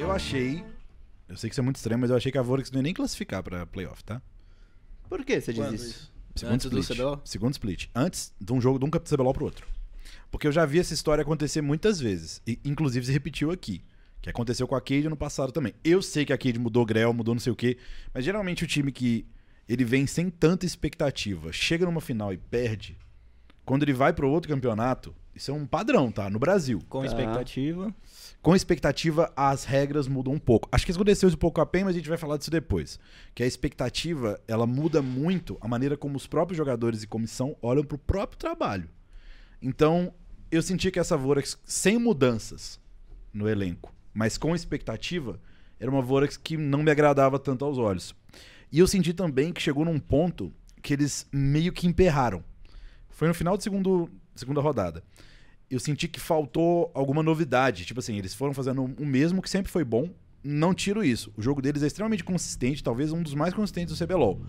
Eu achei. Eu sei que isso é muito estranho, mas eu achei que a Vorax não ia nem classificar pra playoff, tá? Por que você diz Quando isso? Segundo Antes split. Do CBLOL? Segundo split. Antes de um jogo de um campo CBLOL pro outro. Porque eu já vi essa história acontecer muitas vezes. E, inclusive se repetiu aqui. Que aconteceu com a Cade no passado também. Eu sei que a Cade mudou Grell, mudou não sei o quê. Mas geralmente o time que ele vem sem tanta expectativa, chega numa final e perde. Quando ele vai pro outro campeonato, isso é um padrão, tá? No Brasil. Com tá. expectativa. Com expectativa, as regras mudam um pouco. Acho que aconteceu isso um pouco a PEN, mas a gente vai falar disso depois. Que a expectativa, ela muda muito a maneira como os próprios jogadores e comissão olham pro próprio trabalho. Então, eu senti que essa Vorax, sem mudanças no elenco, mas com expectativa, era uma Vorax que não me agradava tanto aos olhos. E eu senti também que chegou num ponto que eles meio que emperraram. Foi no final de segundo, segunda rodada. Eu senti que faltou alguma novidade. Tipo assim, eles foram fazendo o mesmo que sempre foi bom. Não tiro isso. O jogo deles é extremamente consistente, talvez um dos mais consistentes do CBLOL.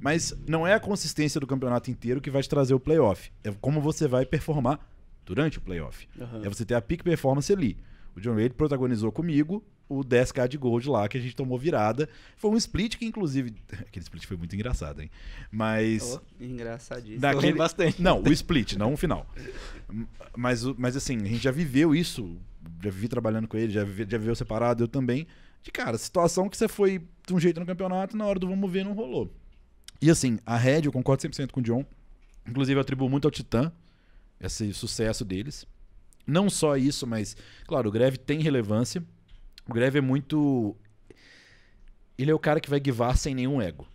Mas não é a consistência do campeonato inteiro que vai te trazer o playoff. É como você vai performar durante o playoff. Uhum. É você ter a peak performance ali. O John Wade protagonizou comigo o 10k de gold lá, que a gente tomou virada. Foi um split que, inclusive. Aquele split foi muito engraçado, hein? Mas. Oh, engraçadíssimo. Daquele... bastante. Não, o split, não o final. Mas, mas assim, a gente já viveu isso. Já vivi trabalhando com ele, já, vive, já viveu separado, eu também. De cara, situação que você foi de um jeito no campeonato, na hora do vamos ver, não rolou. E assim, a Red, eu concordo 100% com o John. Inclusive, eu atribuo muito ao Titã esse sucesso deles. Não só isso, mas, claro, o Greve tem relevância o Greve é muito. Ele é o cara que vai guivar sem nenhum ego.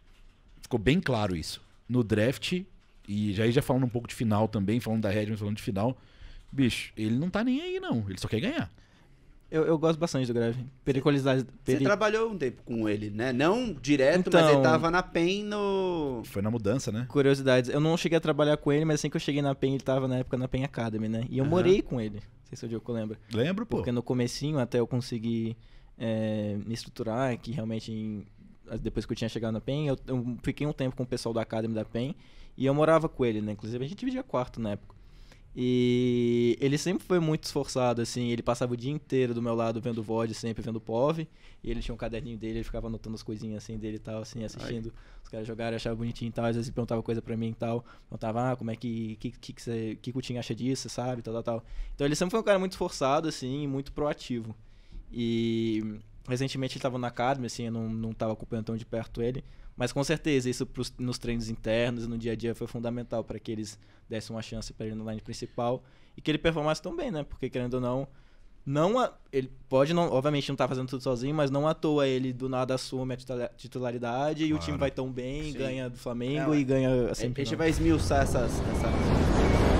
Ficou bem claro isso. No draft, e já já falando um pouco de final também, falando da Redmond, falando de final. Bicho, ele não tá nem aí, não. Ele só quer ganhar. Eu, eu gosto bastante do Greve. Pericolizar. Peri... Você trabalhou um tempo com ele, né? Não direto, então, mas ele então. tava na PEN no. Foi na mudança, né? Curiosidades. Eu não cheguei a trabalhar com ele, mas assim que eu cheguei na PEN, ele tava na época na PEN Academy, né? E eu uhum. morei com ele sei se o Diogo lembra. Lembro, pô. Porque no comecinho até eu consegui é, me estruturar, que realmente em, depois que eu tinha chegado na PEN, eu, eu, fiquei um tempo com o pessoal da Academy da PEN e eu morava com ele, né? Inclusive a gente dividia quarto na época. E ele sempre foi muito esforçado, assim. Ele passava o dia inteiro do meu lado vendo VOD, sempre vendo POV. E ele tinha um caderninho dele, ele ficava anotando as coisinhas assim dele e tal, assim, assistindo Ai. os caras jogaram, achava bonitinho e tal. Às vezes perguntava coisa pra mim e tal. Perguntava, ah, como é que. que, que, que, que o Tim acha disso, sabe? Tal, tal, tal. Então ele sempre foi um cara muito esforçado, assim, e muito proativo. E Recentemente ele estava na Academy, assim, eu não, não tava acompanhando tão de perto ele. Mas com certeza, isso pros, nos treinos internos no dia a dia foi fundamental para que eles dessem uma chance para ele no line principal e que ele performasse tão bem, né? Porque querendo ou não, não a, ele pode não, obviamente não tá fazendo tudo sozinho, mas não à toa ele do nada assume a titularidade claro. e o time vai tão bem, Sim. ganha do Flamengo é, e ganha A gente vai esmiuçar essas, essas